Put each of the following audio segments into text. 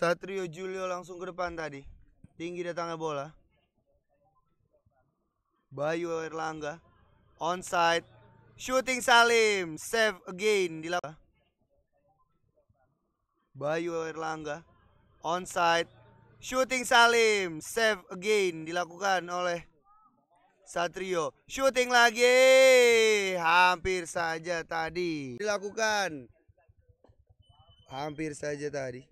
Satrio Julio langsung ke depan tadi. Tinggi datangnya bola. Bayu Erlangga. Onside. Shooting Salim. Save again. Dilakukan. Bayu Erlangga. Onside. Shooting Salim. Save again. Dilakukan oleh Satrio. Shooting lagi. Hampir saja tadi. Dilakukan. Hampir saja tadi.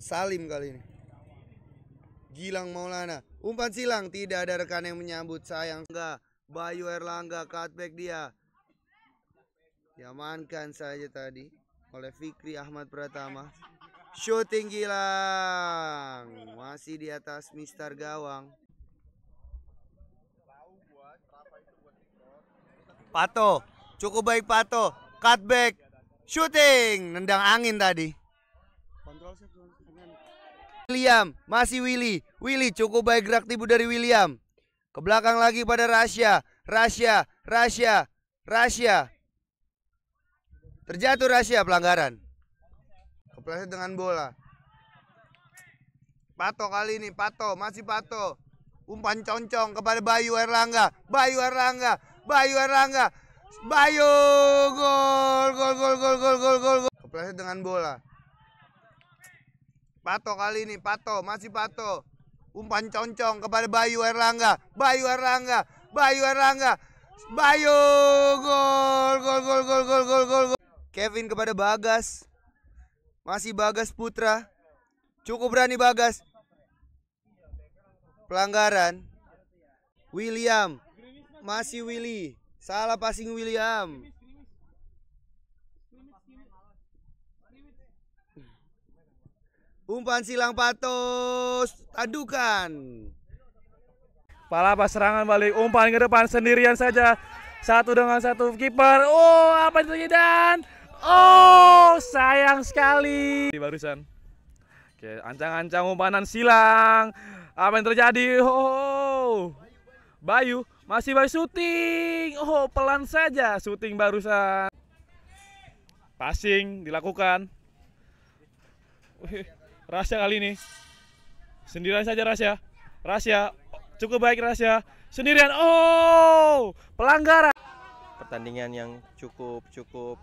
Salim kali ini. Gilang Maulana. Umpan silang tidak ada rekan yang menyambut sayang enggak. Bayu Erlangga cutback dia. Diamankan saja tadi oleh Fikri Ahmad Pratama. Shooting Gilang. Masih di atas Mister Gawang. Pato. Cukup baik Pato. Cutback. Shooting. Nendang angin tadi. Kontrol William, masih Willy. Willy cukup baik gerak tibu dari William. Ke belakang lagi pada Rasya, Rasya, Rasya, Rasya. Terjatuh Rasya pelanggaran. Kepleset dengan bola. Pato kali ini, Pato, masih Pato. Umpan concong kepada Bayu Erlangga. Bayu Erlangga, Bayu Erlangga. Bayu gol, gol, gol, gol, gol, gol, gol. Kepleset dengan bola. Pato kali ini, Pato, masih Pato. Umpan concong kepada Bayu Erlangga. Bayu Erlangga, Bayu Erlangga. Bayu gol, gol, gol, gol, gol, gol, gol. Kevin kepada Bagas. Masih Bagas Putra. Cukup berani Bagas. Pelanggaran. William. Masih Willy. Salah passing William. Umpan silang patos, adukan. Palapa serangan balik, umpan ke depan sendirian saja. Satu dengan satu kiper. Oh, apa itu dan Oh, sayang sekali. Di barusan. Oke, ancang-ancang umpanan silang. Apa yang terjadi? Oh, Bayu masih Bayu syuting. Oh, pelan saja syuting barusan. Passing dilakukan. Rasya kali ini. Sendirian saja Rasya. Rasya cukup baik Rasya. Sendirian. Oh, pelanggaran. Pertandingan yang cukup cukup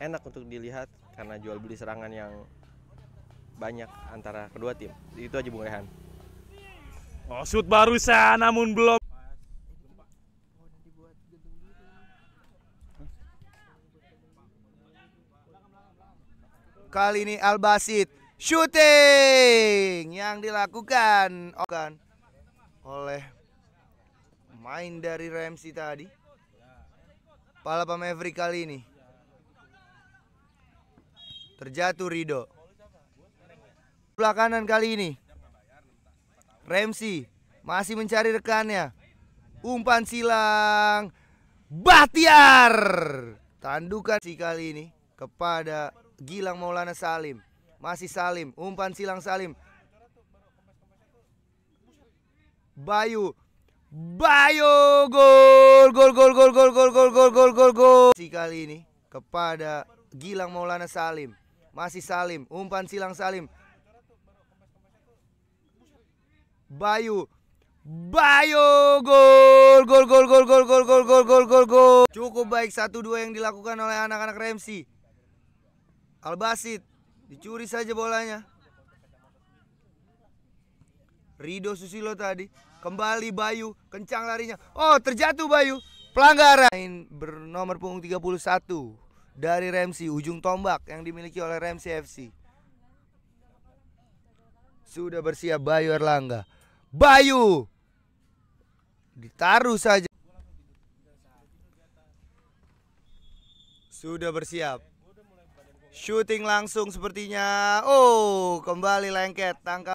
enak untuk dilihat karena jual beli serangan yang banyak antara kedua tim. Itu aja Bung Rehan. Oh, shoot barusan namun belum Kali ini Albasid shooting yang dilakukan okan oh, oleh main dari Ramsey tadi. Pala Pamevri kali ini. Terjatuh Rido. belakangan kali ini. Ramsey masih mencari rekannya. Umpan silang. Batiar. Tandukan si kali ini kepada Gilang Maulana Salim. Masih Salim, umpan silang Salim. Bayu. Bayu gol gol gol gol gol gol gol gol gol gol gol. Si kali ini kepada Gilang Maulana Salim. Masih Salim, umpan silang Salim. Bayu. Bayu gol gol gol gol gol gol gol gol gol gol gol. Cukup baik 1-2 yang dilakukan oleh anak-anak Remsi. Albasit Dicuri saja bolanya. Rido Susilo tadi kembali Bayu kencang larinya. Oh, terjatuh Bayu. Pelanggaran Main bernomor punggung 31 dari Ramsey ujung tombak yang dimiliki oleh Ramsey FC. Sudah bersiap Bayu Erlangga. Bayu ditaruh saja. Sudah bersiap. Shooting langsung sepertinya. Oh, kembali lengket tangkap